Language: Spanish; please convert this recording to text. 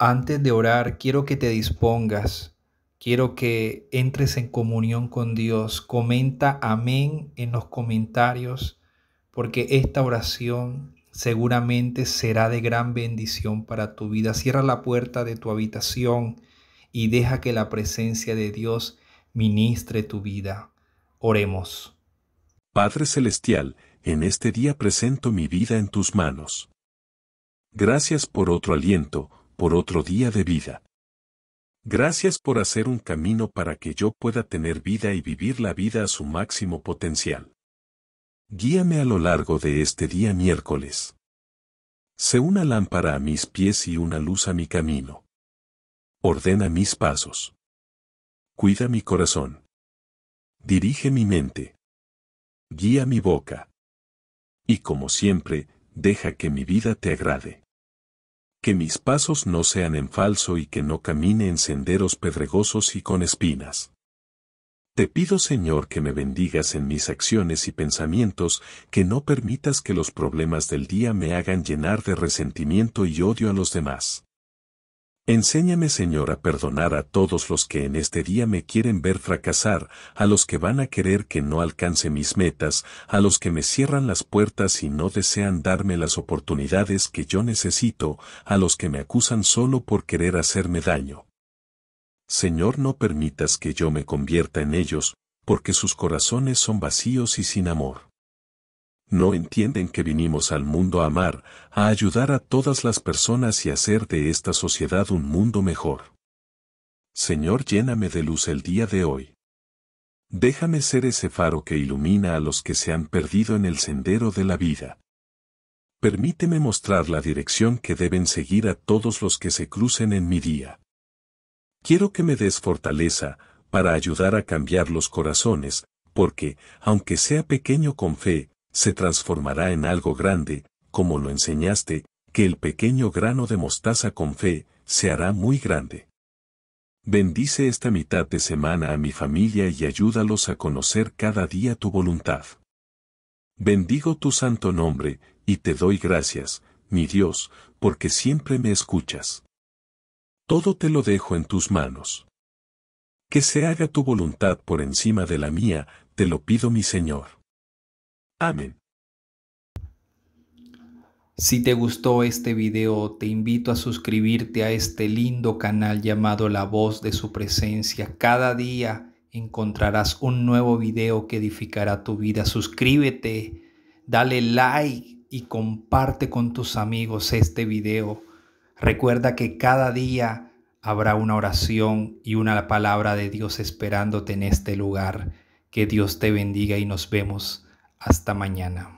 Antes de orar, quiero que te dispongas, quiero que entres en comunión con Dios. Comenta amén en los comentarios, porque esta oración seguramente será de gran bendición para tu vida. Cierra la puerta de tu habitación y deja que la presencia de Dios ministre tu vida. Oremos. Padre Celestial, en este día presento mi vida en tus manos. Gracias por otro aliento, por otro día de vida. Gracias por hacer un camino para que yo pueda tener vida y vivir la vida a su máximo potencial. Guíame a lo largo de este día miércoles. Sé una lámpara a mis pies y una luz a mi camino. Ordena mis pasos. Cuida mi corazón. Dirige mi mente. Guía mi boca. Y como siempre, deja que mi vida te agrade que mis pasos no sean en falso y que no camine en senderos pedregosos y con espinas. Te pido Señor que me bendigas en mis acciones y pensamientos, que no permitas que los problemas del día me hagan llenar de resentimiento y odio a los demás. Enséñame Señor a perdonar a todos los que en este día me quieren ver fracasar, a los que van a querer que no alcance mis metas, a los que me cierran las puertas y no desean darme las oportunidades que yo necesito, a los que me acusan solo por querer hacerme daño. Señor no permitas que yo me convierta en ellos, porque sus corazones son vacíos y sin amor no entienden que vinimos al mundo a amar, a ayudar a todas las personas y hacer de esta sociedad un mundo mejor. Señor, lléname de luz el día de hoy. Déjame ser ese faro que ilumina a los que se han perdido en el sendero de la vida. Permíteme mostrar la dirección que deben seguir a todos los que se crucen en mi día. Quiero que me des fortaleza, para ayudar a cambiar los corazones, porque, aunque sea pequeño con fe, se transformará en algo grande, como lo enseñaste, que el pequeño grano de mostaza con fe, se hará muy grande. Bendice esta mitad de semana a mi familia y ayúdalos a conocer cada día tu voluntad. Bendigo tu santo nombre, y te doy gracias, mi Dios, porque siempre me escuchas. Todo te lo dejo en tus manos. Que se haga tu voluntad por encima de la mía, te lo pido mi Señor. Amén. Si te gustó este video, te invito a suscribirte a este lindo canal llamado La Voz de Su Presencia. Cada día encontrarás un nuevo video que edificará tu vida. Suscríbete, dale like y comparte con tus amigos este video. Recuerda que cada día habrá una oración y una palabra de Dios esperándote en este lugar. Que Dios te bendiga y nos vemos hasta mañana.